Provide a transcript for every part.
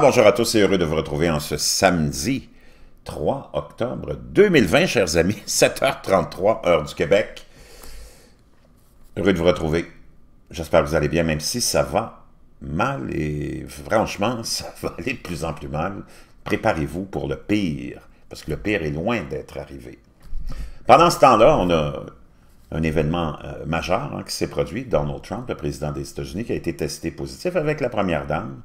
bonjour à tous et heureux de vous retrouver en ce samedi 3 octobre 2020, chers amis, 7h33, heure du Québec. Heureux de vous retrouver. J'espère que vous allez bien, même si ça va mal et franchement, ça va aller de plus en plus mal. Préparez-vous pour le pire, parce que le pire est loin d'être arrivé. Pendant ce temps-là, on a un événement euh, majeur hein, qui s'est produit. Donald Trump, le président des États-Unis, qui a été testé positif avec la première dame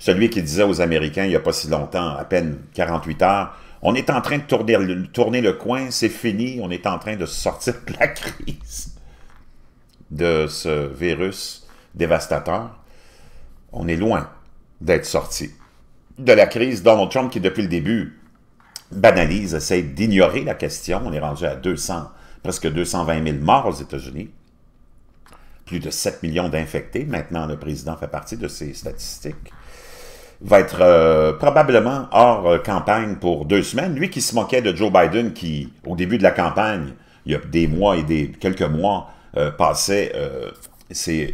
celui qui disait aux Américains il n'y a pas si longtemps, à peine 48 heures, on est en train de tourner le, coin, c'est fini, on est en train de sortir de la crise de ce virus dévastateur. On est loin d'être sorti de la crise. Donald Trump, qui depuis le début banalise, essaie d'ignorer la question. On est rendu à 200, presque 220 000 morts aux États-Unis. Plus de 7 millions d'infectés. Maintenant, le président fait partie de ces statistiques va être euh, probablement hors euh, campagne pour deux semaines. Lui qui se moquait de Joe Biden, qui, au début de la campagne, il y a des mois et des quelques mois, euh, passait, c'est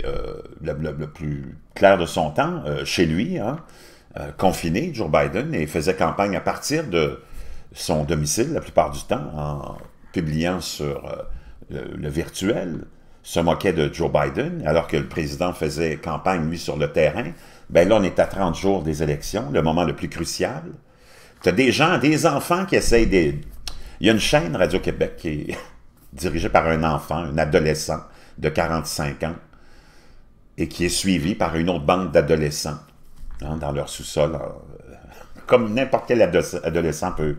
le, plus clair de son temps, chez lui, hein, confiné, Joe Biden, et faisait campagne à partir de son domicile la plupart du temps, en publiant sur le virtuel, se moquait de Joe Biden, alors que le président faisait campagne, lui, sur le terrain. Ben là, on est à 30 jours des élections, le moment le plus crucial. Tu as des gens, des enfants qui essayent des... Il y a une chaîne Radio-Québec qui est dirigée par un enfant, un adolescent de 45 ans, et qui est suivi par une autre bande d'adolescents hein, dans leur sous-sol. Euh, comme n'importe quel adolescent peut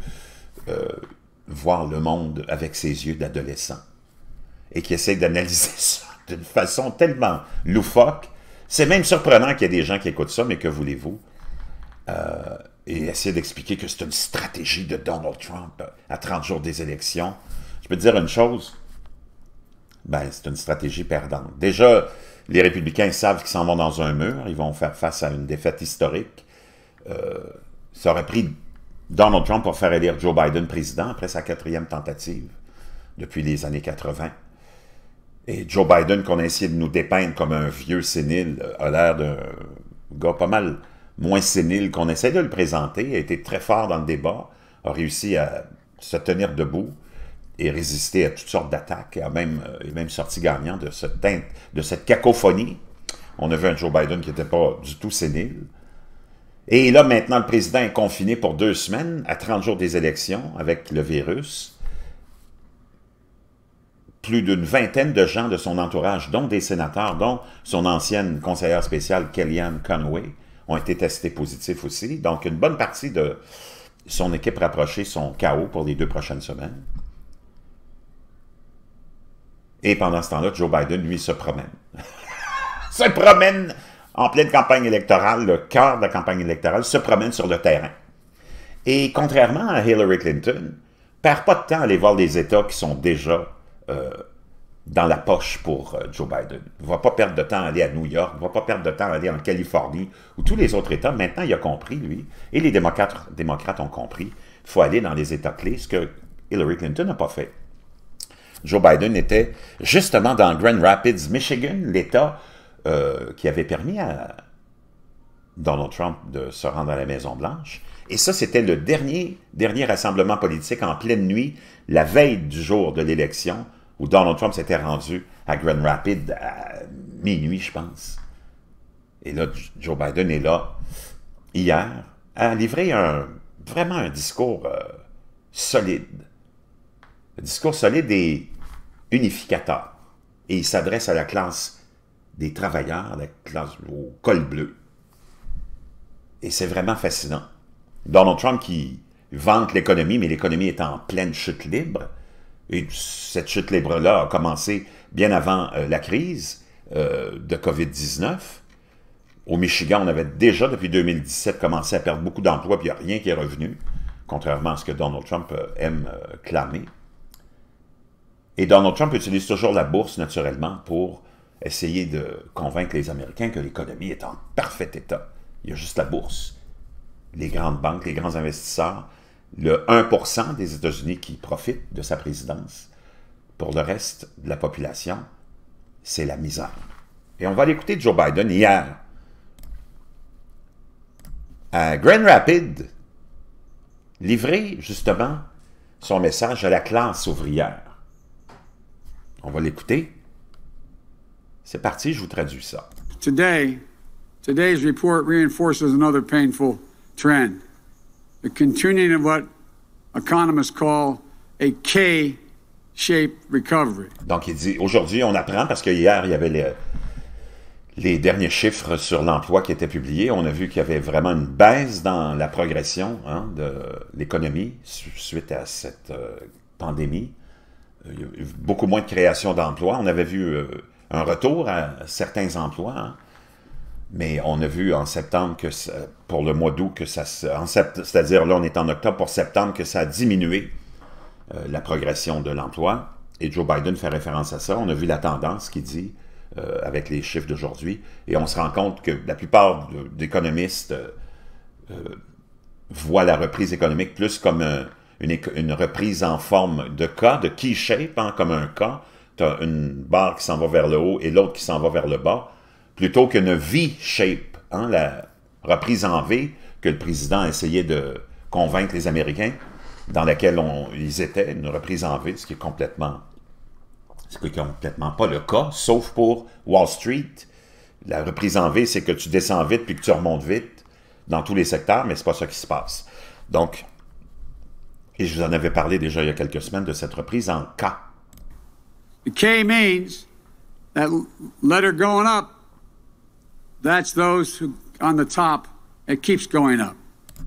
euh, voir le monde avec ses yeux d'adolescent, et qui essaie d'analyser ça d'une façon tellement loufoque c'est même surprenant qu'il y ait des gens qui écoutent ça, mais que voulez-vous? Euh, et essayer d'expliquer que c'est une stratégie de Donald Trump euh, à 30 jours des élections. Je peux te dire une chose, ben, c'est une stratégie perdante. Déjà, les républicains savent qu'ils s'en vont dans un mur, ils vont faire face à une défaite historique. Euh, ça aurait pris Donald Trump pour faire élire Joe Biden président après sa quatrième tentative depuis les années 80. Et Joe Biden, qu'on a essayé de nous dépeindre comme un vieux sénile, euh, a l'air d'un gars pas mal moins sénile qu'on essaie de le présenter, a été très fort dans le débat, a réussi à se tenir debout et résister à toutes sortes d'attaques, a même, euh, même sorti gagnant de, cette de cette cacophonie. On a vu un Joe Biden qui n'était pas du tout sénile. Et là, maintenant, le président est confiné pour deux semaines, à 30 jours des élections, avec le virus plus d'une vingtaine de gens de son entourage, dont des sénateurs, dont son ancienne conseillère spéciale Kellyanne Conway, ont été testés positifs aussi. Donc, une bonne partie de son équipe rapprochée sont KO pour les deux prochaines semaines. Et pendant ce temps-là, Joe Biden, lui, se promène. se promène en pleine campagne électorale, le cœur de la campagne électorale, se promène sur le terrain. Et contrairement à Hillary Clinton, perd pas de temps à aller voir des États qui sont déjà euh, dans la poche pour euh, Joe Biden. Il ne va pas perdre de temps à aller à New York, il ne va pas perdre de temps à aller en Californie ou tous les autres États. Maintenant, il a compris, lui, et les démocrates, démocrates ont compris, il faut aller dans les États clés, ce que Hillary Clinton n'a pas fait. Joe Biden était justement dans Grand Rapids, Michigan, l'État euh, qui avait permis à Donald Trump de se rendre à la Maison-Blanche. Et ça, c'était le dernier, dernier rassemblement politique en pleine nuit, la veille du jour de l'élection, où Donald Trump s'était rendu à Grand Rapids à minuit, je pense. Et là, Joe Biden est là, hier, à livrer un, vraiment un discours euh, solide. Un discours solide et unificateur. Et il s'adresse à la classe des travailleurs, la classe au col bleu. Et c'est vraiment fascinant. Donald Trump qui vante l'économie, mais l'économie est en pleine chute libre et cette chute libre-là a commencé bien avant euh, la crise euh, de COVID-19. Au Michigan, on avait déjà, depuis 2017, commencé à perdre beaucoup d'emplois, puis il n'y a rien qui est revenu, contrairement à ce que Donald Trump euh, aime clamer. Et Donald Trump utilise toujours la bourse, naturellement, pour essayer de convaincre les Américains que l'économie est en parfait état. Il y a juste la bourse. Les grandes banques, les grands investisseurs le 1% des États-Unis qui profitent de sa présidence. Pour le reste de la population, c'est la misère. Et on va l'écouter Joe Biden hier. À Grand Rapids, livrer justement son message à la classe ouvrière. On va l'écouter. C'est parti, je vous traduis ça. Today, today's report reinforces another painful trend. Donc, il dit aujourd'hui, on apprend parce que hier, il y avait les, derniers chiffres sur l'emploi qui étaient publiés. On a vu qu'il y avait vraiment une baisse dans la progression hein, de l'économie suite à cette euh, pandémie. Euh, beaucoup moins de création d'emplois. On avait vu euh, un retour à certains emplois. Hein. Mais on a vu en septembre que pour le mois d'août que ça c'est-à-dire là on est en octobre pour septembre que ça a diminué euh, la progression de l'emploi et Joe Biden fait référence à ça. On a vu la tendance qu'il dit euh, avec les chiffres d'aujourd'hui et on se rend compte que la plupart d'économistes euh, voient la reprise économique plus comme une, reprise en forme de cas, de key shape, hein, comme un cas. Tu as une barre qui s'en va vers le haut et l'autre qui s'en va vers le bas plutôt qu'une V-shape, hein, la reprise en V que le président essayait de convaincre les Américains, dans laquelle ils étaient, une reprise en V, ce qui est complètement ce n'est complètement pas le cas, sauf pour Wall Street. La reprise en V, c'est que tu descends vite puis que tu remontes vite dans tous les secteurs, mais c'est pas ça qui se passe. Donc, et je vous en avais parlé déjà il y a quelques semaines de cette reprise en K. K means that letter going up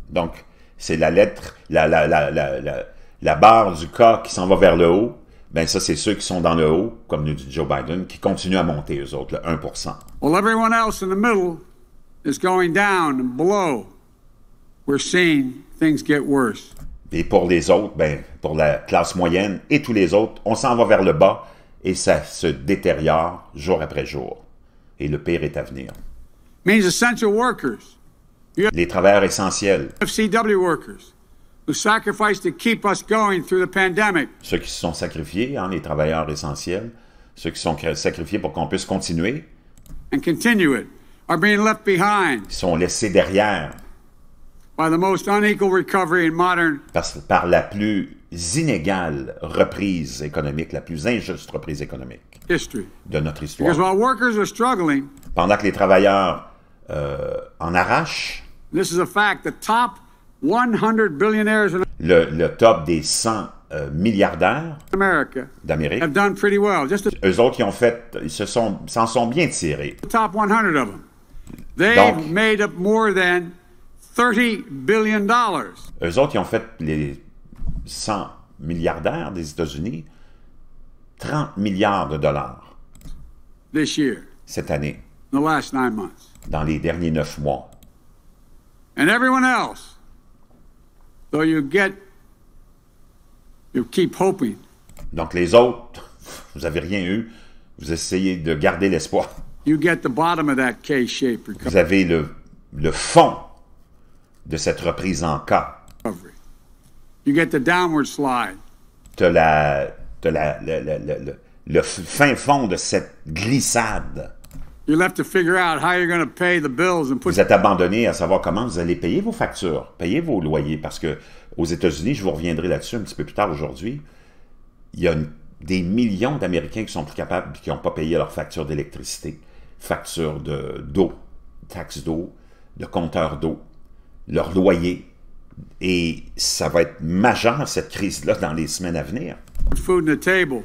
donc, c'est la lettre, la, la, la, la, la barre du cas qui s'en va vers le haut. Ben ça, c'est ceux qui sont dans le haut, comme nous dit Joe Biden, qui continuent à monter, eux autres, le 1 everyone else in the middle is going down below. We're seeing things get worse. Et pour les autres, ben, pour la classe moyenne et tous les autres, on s'en va vers le bas et ça se détériore jour après jour. Et le pire est à venir means essential workers. Les travailleurs essentiels. FCW workers who sacrificed to keep us going through the pandemic. Ceux qui se sont sacrifiés, hein, les travailleurs essentiels, ceux qui sont sacrifiés pour qu'on puisse continuer. And continue it are being left behind. Ils sont laissés derrière. By the most unequal recovery in modern... Parce, par la plus inégale reprise économique, la plus injuste reprise économique History. de notre histoire. Because while workers are struggling, Pendant que les travailleurs euh, en arrache. This is a fact. The top 100 billionaires in le, le, top des 100 euh, milliardaires d'Amérique. Well. A... Eux autres, qui ont fait, ils se sont, s'en sont bien tirés. The top 100 of them. They've Donc, made up more than 30 billion dollars. Eux autres, ils ont fait les 100 milliardaires des États-Unis 30 milliards de dollars. This year. Cette année. In the last nine months dans les derniers neuf mois. Donc les autres, vous n'avez rien eu, vous essayez de garder l'espoir. Vous avez le, fond de cette reprise en cas. You get le fin fond de cette glissade. Vous êtes abandonné à savoir comment vous allez payer vos factures, payer vos loyers, parce que aux États-Unis, je vous reviendrai là-dessus un petit peu plus tard aujourd'hui, il y a des millions d'Américains qui sont plus capables, qui n'ont pas payé leurs factures d'électricité, factures d'eau, taxes d'eau, de compteurs d'eau, leur loyer. Et ça va être majeur, cette crise-là, dans les semaines à venir.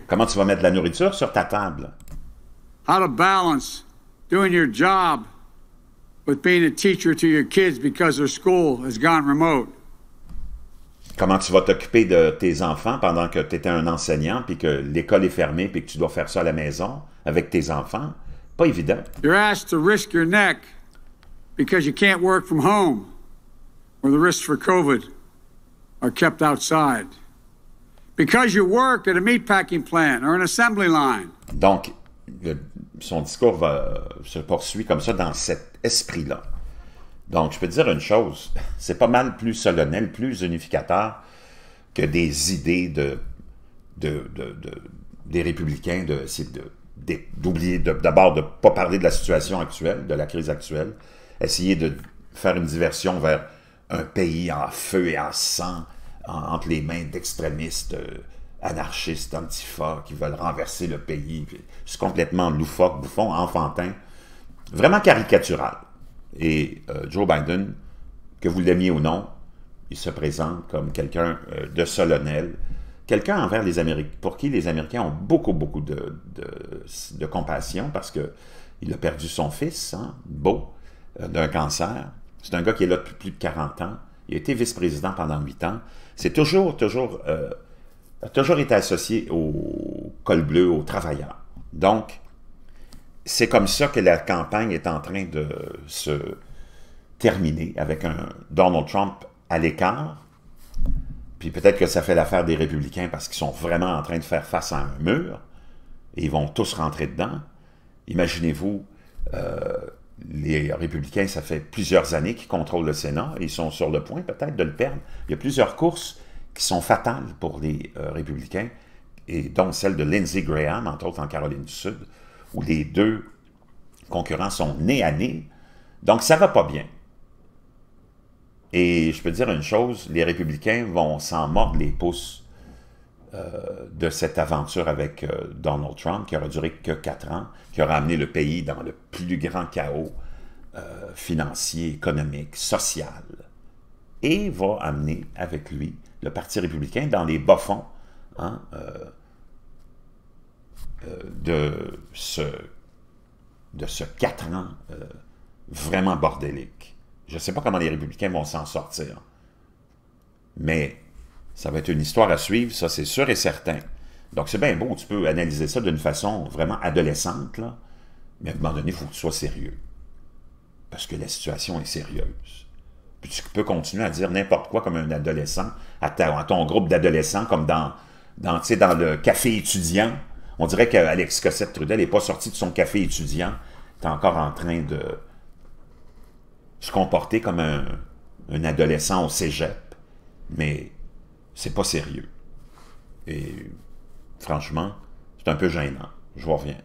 Comment tu vas mettre de la nourriture sur ta table? How to balance doing your job with being a teacher to your kids because their school has gone remote. Comment tu vas t'occuper de tes enfants pendant que tu étais un enseignant puis que l'école est fermée puis que tu dois faire ça à la maison avec tes enfants? Pas évident. You're asked to risk your neck because you can't work from home or the risks for COVID are kept outside. Because you work at a meatpacking plant or an assembly line. Donc, le. son discours se poursuit comme ça dans cet esprit-là. Donc, je peux dire une chose, c'est pas mal plus solennel, plus unificateur que des idées de, de, de des républicains d'oublier d'abord de ne pas parler de la situation actuelle, de la crise actuelle, essayer de faire une diversion vers un pays en feu et en sang entre les mains d'extrémistes euh, anarchistes, antifa, qui veulent renverser le pays. C'est complètement loufoque, bouffon, enfantin, vraiment caricatural. Et euh, Joe Biden, que vous l'aimiez ou non, il se présente comme quelqu'un euh, de solennel, quelqu'un envers les Américains, pour qui les Américains ont beaucoup, beaucoup de, de, compassion parce qu'il a perdu son fils, hein, beau, euh, d'un cancer. C'est un gars qui est là depuis plus de 40 ans. Il a été vice-président pendant 8 ans. C'est toujours, toujours a toujours été associé au col bleu, aux travailleurs. Donc, c'est comme ça que la campagne est en train de se terminer avec un Donald Trump à l'écart. Puis peut-être que ça fait l'affaire des républicains parce qu'ils sont vraiment en train de faire face à un mur et ils vont tous rentrer dedans. Imaginez-vous, euh, les républicains, ça fait plusieurs années qu'ils contrôlent le Sénat ils sont sur le point peut-être de le perdre. Il y a plusieurs courses qui sont fatales pour les euh, républicains, et dont celle de Lindsey Graham, entre autres en Caroline du Sud, où les deux concurrents sont nés à nez. Donc ça va pas bien. Et je peux dire une chose, les républicains vont s'en mordre les pouces euh, de cette aventure avec euh, Donald Trump, qui aura duré que quatre ans, qui aura amené le pays dans le plus grand chaos financier, économique, social, et va amener avec lui le Parti républicain dans les bas-fonds hein, euh, euh, de, ce, de ce quatre ans euh, vraiment bordélique. Je ne sais pas comment les républicains vont s'en sortir, mais ça va être une histoire à suivre, ça c'est sûr et certain. Donc c'est bien beau, tu peux analyser ça d'une façon vraiment adolescente, mais à un moment donné, il faut que tu sois sérieux, parce que la situation est sérieuse tu peux continuer à dire n'importe quoi comme un adolescent, à, ton groupe d'adolescents, comme dans, dans, dans le café étudiant. On dirait qu'Alex Cossette-Trudel n'est pas sorti de son café étudiant. Tu es encore en train de se comporter comme un, adolescent au cégep. Mais c'est pas sérieux. Et franchement, c'est un peu gênant. Je reviens.